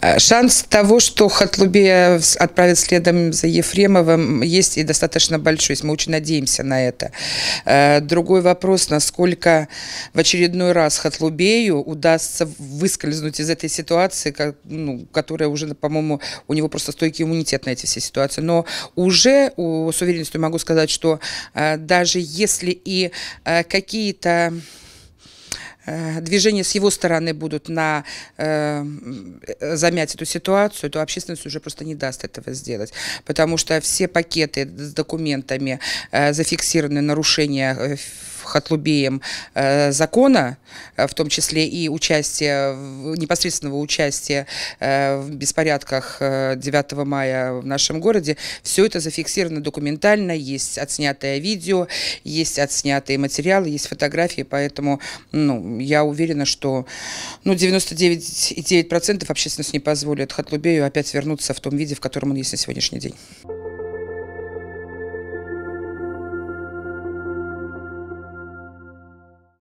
Э, шанс того, что Хатлубе отправит следом за Ефремовым, есть и достаточно большой, мы очень надеемся на это. Э, другой вопрос, насколько в очередной раз Хатлубею удастся выскользнуть из этой ситуации, ну, которая уже, по-моему, у него просто стойкий иммунитет на эти все ситуации. Но уже у, с уверенностью могу сказать, что э, даже если и какие-то Э, движения с его стороны будут на, э, замять эту ситуацию, то общественность уже просто не даст этого сделать. Потому что все пакеты с документами э, зафиксированы нарушения э, Хатлубеем э, закона, э, в том числе и участие, непосредственного участия э, в беспорядках 9 мая в нашем городе, все это зафиксировано документально, есть отснятое видео, есть отснятые материалы, есть фотографии, поэтому ну, я уверена, что ну, 99,9% общественность не позволит Хатлубею опять вернуться в том виде, в котором он есть на сегодняшний день.